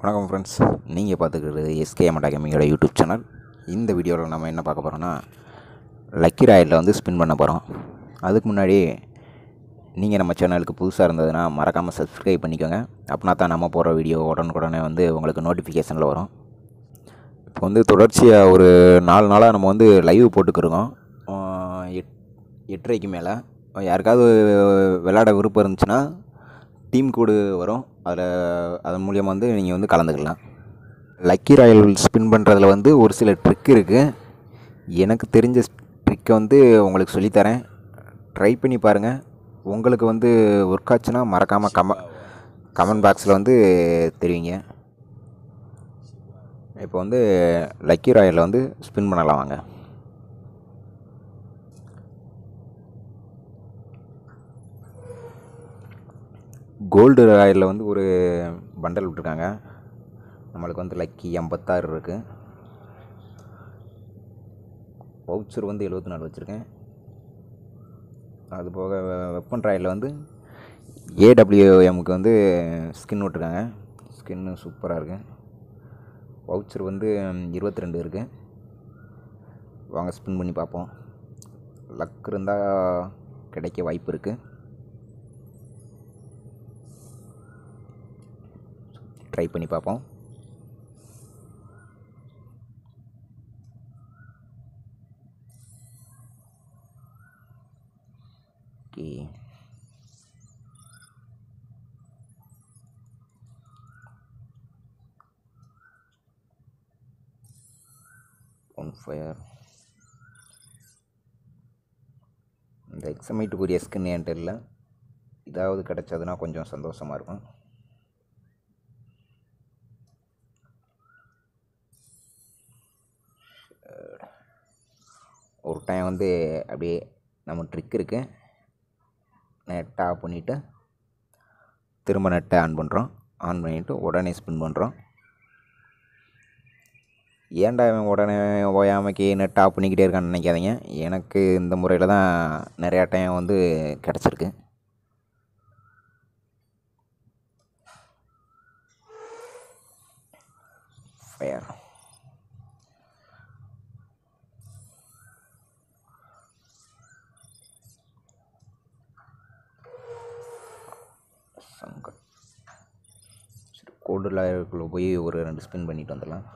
வணக்கம் ஃப்ரெண்ட்ஸ் நீங்கள் பார்த்துக்கிறது எஸ்கே மட்டா கேமிங்கோட யூடியூப் சேனல் இந்த வீடியோவில் நம்ம என்ன பார்க்க போகிறோன்னா லக்கி ராயலில் வந்து ஸ்பின் பண்ண போகிறோம் அதுக்கு முன்னாடி நீங்கள் நம்ம சேனலுக்கு புதுசாக இருந்ததுன்னா மறக்காமல் சப்ஸ்கிரைப் பண்ணிக்கோங்க அப்படின்னா தான் நம்ம போகிற வீடியோ உடனுக்குடனே வந்து உங்களுக்கு நோட்டிஃபிகேஷனில் வரும் இப்போ வந்து தொடர்ச்சியாக ஒரு நாலு நாளாக நம்ம வந்து லைவ் போட்டுக்கிருக்கோம் எட் எட்டரைக்கு மேலே யாருக்காவது விளாட விருப்பம் இருந்துச்சுன்னா தீம் கோடு வரும் அதில் அதன் மூலியமாக வந்து நீங்கள் வந்து கலந்துக்கலாம் லக்கி ராயல் ஸ்பின் பண்ணுறதுல வந்து ஒரு சில ட்ரிக் இருக்குது எனக்கு தெரிஞ்ச ட்ரிக்கை வந்து உங்களுக்கு சொல்லித்தரேன் ட்ரை பண்ணி பாருங்கள் உங்களுக்கு வந்து ஒர்க் ஆச்சுன்னா மறக்காமல் கம கமெண்ட் பாக்ஸில் வந்து தெரிவிங்க இப்போ வந்து லக்கி ராயலில் வந்து ஸ்பின் பண்ணலாம் வாங்க கோல்டு ராயலில் வந்து ஒரு பண்டல் விட்ருக்காங்க நம்மளுக்கு வந்து லக்கி ஐம்பத்தாறு இருக்குது வவுச்சர் வந்து எழுபத்தி நாலு வச்சுருக்கேன் அது போக வெப்பன் ராயலில் வந்து ஏடபிள்யூஎம்க்கு வந்து ஸ்கின் விட்ருக்காங்க ஸ்கின்னு சூப்பராக இருக்குது வவுச்சர் வந்து இருபத்தி ரெண்டு இருக்குது வாங்க ஸ்பின் பண்ணி பார்ப்போம் லக் இருந்தால் கிடைக்க வாய்ப்பு இருக்குது ட்ரை பண்ணி பார்ப்போம் ஓகே ஒன் ஃபயர் இந்த எக்ஸமைட்டுக்குரிய ஸ்கின் ஏன்ட்டு இல்லை இதாவது கிடச்சதுன்னா கொஞ்சம் சந்தோஷமாக இருக்கும் டைம் வந்து அப்படியே நம்ம ட்ரிக் இருக்குது நெட்டை ஆஃப் பண்ணிவிட்டு திரும்ப நெட்டை ஆன் பண்ணுறோம் ஆன் பண்ணிவிட்டு உடனே ஸ்பின் பண்ணுறோம் ஏன்டா இவன் உடனே ஓயாமைக்கு நெட் ஆஃப் பண்ணிக்கிட்டே இருக்கான்னு நினைக்காதீங்க எனக்கு இந்த முறையில் தான் நிறையா டைம் வந்து கிடச்சிருக்கு ஃபயர் கோடுலாக்குள்ளே போய் ஒரு ரெண்டு ஸ்பின் பண்ணிட்டு வந்துடலாம்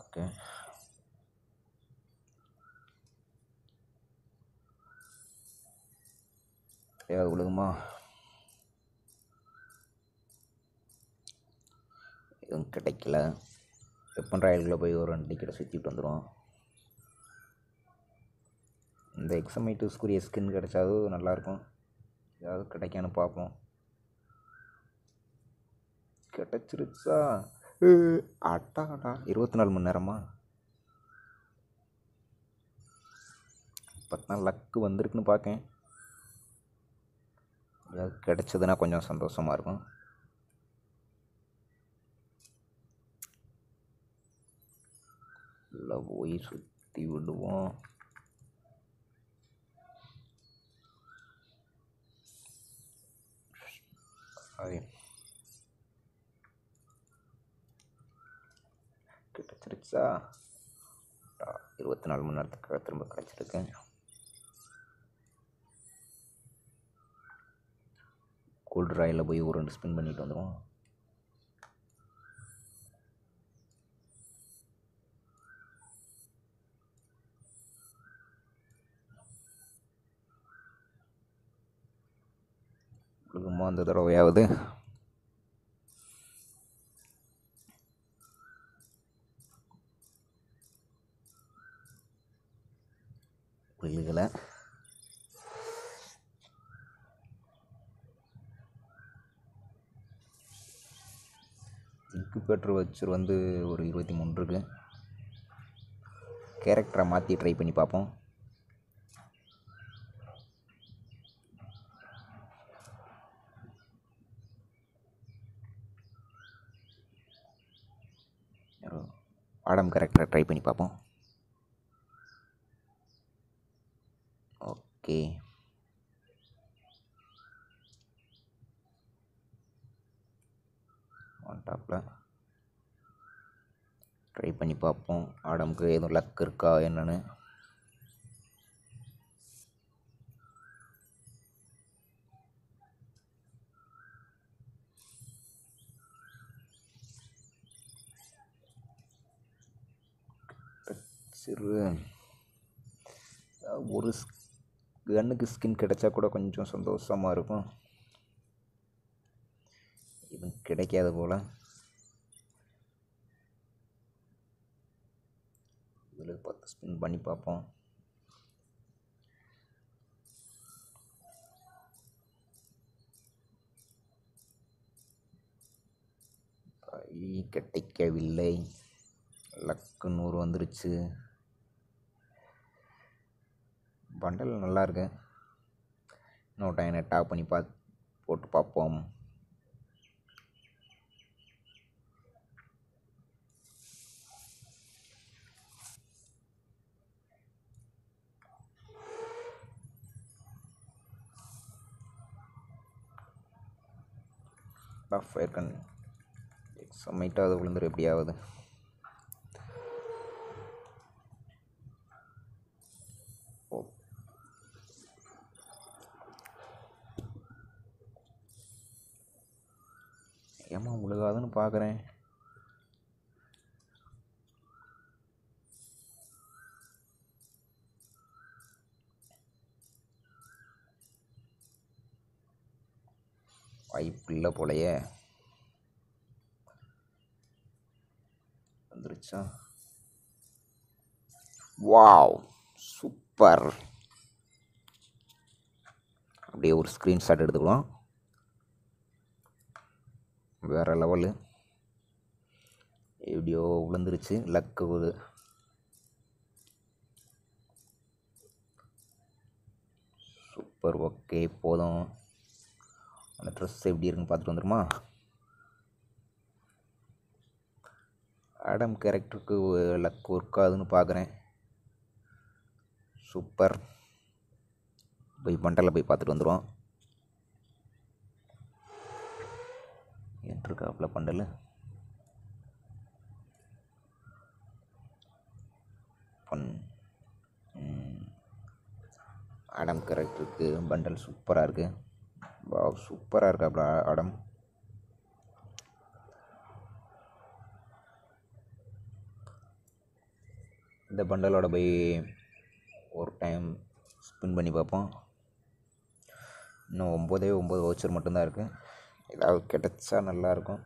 ஓகே ஏதாவது விழுகுமா கிடைக்கல வெப்பன் ராயல்குள்ளே போய் ஒரு ரெண்டு டிக்கெட்டை சுற்றிட்டு வந்துடும் இந்த எக்ஸமைட்டுஸ்க்குரிய ஸ்கின் கிடைச்சாலும் நல்லாயிருக்கும் ஏதாவது கிடைக்கான்னு பார்ப்போம் கிடச்சிருச்சா அட்டாடா இருபத்தி நாலு மணி நேரமா பத்து நாள் லக்கு வந்திருக்குன்னு பார்க்கேன் ஏதாவது கிடச்சதுன்னா கொஞ்சம் சந்தோஷமாக இருக்கும் உள்ளே போய் சுற்றி விடுவோம் கிடச்சிருச்சா இருபத்தி நாலு மணி நேரத்துக்கு திரும்ப கிடச்சிருக்கேன் கூல் ட்ராயில் போய் ஒரு ரெண்டு ஸ்பின் பண்ணிட்டு வந்துடுவோம் அந்த தடவையாவது புல்லுகளை இன்குபேட்டர் வச்சர் வந்து ஒரு இருபத்தி மூன்றுக்கு கேரக்டரை மாற்றி ட்ரை பண்ணி பார்ப்போம் ரேண்டம் கரெக்டாக ட்ரை பண்ணி பார்ப்போம் ஓகே டாப்பில் ட்ரை பண்ணி பார்ப்போம் ஆடமுக்கு எதுவும் லக் இருக்கா என்னென்னு சிறு ஒரு கண்ணுக்கு ஸ்கின் கிடைச்சா கூட கொஞ்சம் சந்தோஷமாக இருக்கும் இவன் கிடைக்காத போல் இதில் பத்து ஸ்பின் பண்ணி பார்ப்போம் கிடைக்கவில்லை லக்கு நூறு வந்துருச்சு பண்டல் நல்லாயிருக்கு இன்னொரு டைம் டாப் பண்ணி பார்த்து போட்டு பார்ப்போம் ஃபயர் கன் செம்மைட்டாவது விழுந்துரு எப்படி ஆகுது ஏமா முழுகாதுன்னு பார்க்குறேன் வாய்ப்பு இல்லை போலையே வந்துருச்சா வாவ் சூப்பர் அப்படியே ஒரு ஸ்க்ரீன்ஷாட் எடுத்துக்கலாம் வேறு லெவலு எப்படியோ விழுந்துருச்சு லக்கு ஒரு சூப்பர் ஓகே போதும் அந்த ட்ரெஸ் எப்படி இருக்குன்னு பார்த்துட்டு வந்துடுமா ஆடம் கேரக்டருக்கு லக் ஒர்க் ஆகுதுன்னு பார்க்குறேன் சூப்பர் போய் மண்டலில் போய் பார்த்துட்டு வந்துடுவோம் ఎంట్రుకాపుల పండులు பண் அடம் கரெக்ட் இருக்குது பண்டல் சூப்பராக இருக்குது வா சூப்பராக இருக்காப்புல அடம் இந்த பண்டலோட போய் ஒரு டைம் ஸ்பின் பண்ணி பார்ப்போம் இன்னும் ஒம்போதே ஒம்பது வவுச்சர் மட்டும்தான் இருக்குது ஏதாவது கிடச்சா நல்லாயிருக்கும்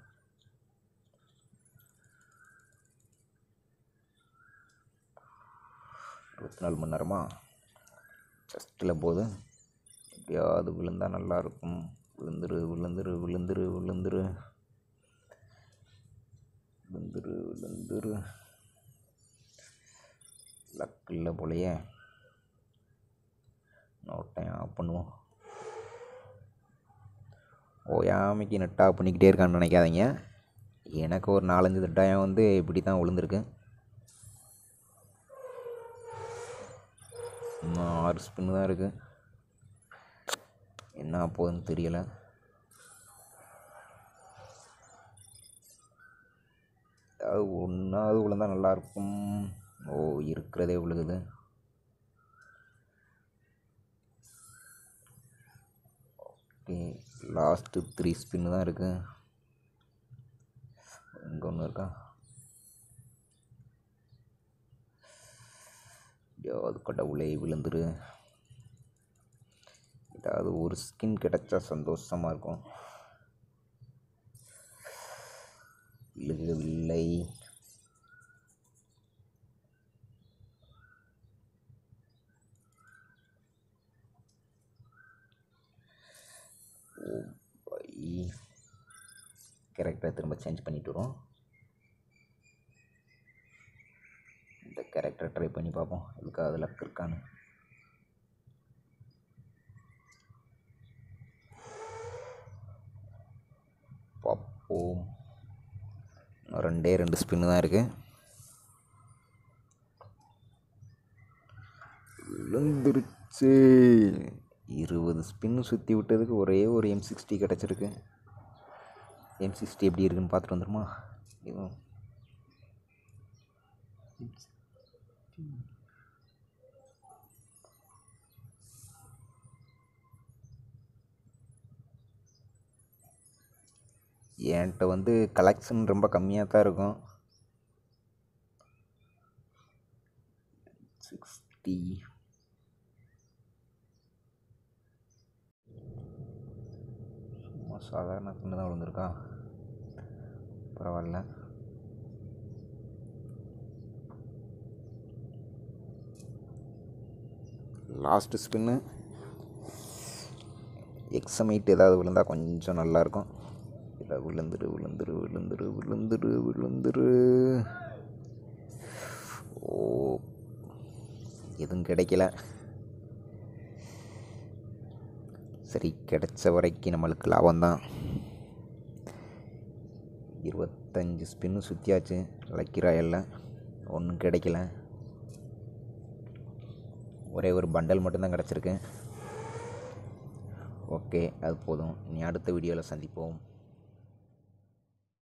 இருபத்தி நாலு மணி நேரமா ஜஸ்ட்டில் போது எப்படியாவது விழுந்தால் நல்லாயிருக்கும் விழுந்துரு விழுந்துரு விழுந்துரு விழுந்துரு விழுந்துரு விழுந்துரு லக் இல்லை போலையே நோட்டையும் ஆஃப் பண்ணுவோம் ஓயாமைக்கு நெட்டாக பண்ணிக்கிட்டே இருக்கான்னு நினைக்காதீங்க எனக்கு ஒரு நாலஞ்சு திட்டாயம் வந்து இப்படி தான் விழுந்திருக்கு இன்னும் ஆறு ஸ்பின்னு தான் இருக்குது என்ன போகுதுன்னு தெரியலை ஏதாவது ஒன்றாவது உள்ளதான் நல்லாயிருக்கும் ஓ இருக்கிறதே விழுகுது ஓகே லாஸ்ட்டு த்ரீ ஸ்பின்னு தான் இருக்குது இங்கே ஒன்று இருக்கா அது கடவுளே விழுந்துரு ஏதாவது ஒரு ஸ்கின் கிடைச்சா சந்தோஷமாக இருக்கும் விழுகவில்லை கேரக்டரை திரும்ப சேஞ்ச் பண்ணிட்டு வரும் இந்த கேரக்டரை ட்ரை பண்ணி பார்ப்போம் இதுக்கு அதில் லக் இருக்கான்னு பார்ப்போம் ரெண்டே ரெண்டு ஸ்பின்னு தான் இருக்குது விழுந்துருச்சு இருபது ஸ்பின் சுற்றி விட்டதுக்கு ஒரே ஒரு எம் சிக்ஸ்டி கிடச்சிருக்கு எம் சிக்ஸ்டி எப்படி இருக்குதுன்னு பார்த்துட்டு வந்துடுமா என்கிட்ட வந்து கலெக்ஷன் ரொம்ப கம்மியாக தான் இருக்கும் சிக்ஸ்டி சும்மா சாதாரண சின்னதாக தான் விழுந்திருக்கான் பரவாயில்ல லாஸ்ட்டு ஸ்பின்னு எக்ஸமைட் ஏதாவது விழுந்தால் கொஞ்சம் நல்லாயிருக்கும் இதை விழுந்துரு விழுந்துரு விழுந்துரு விழுந்துரு விழுந்துரு ஓ எதுவும் கிடைக்கல சரி கிடைச்ச வரைக்கும் நம்மளுக்கு லாபம்தான் இருபத்தஞ்சி ஸ்பின்னு சுற்றியாச்சு லக்கி எல்லாம் ஒன்றும் கிடைக்கல ஒரே ஒரு பண்டல் மட்டும்தான் கிடச்சிருக்கு ஓகே அது போதும் நீ அடுத்த வீடியோவில் சந்திப்போம்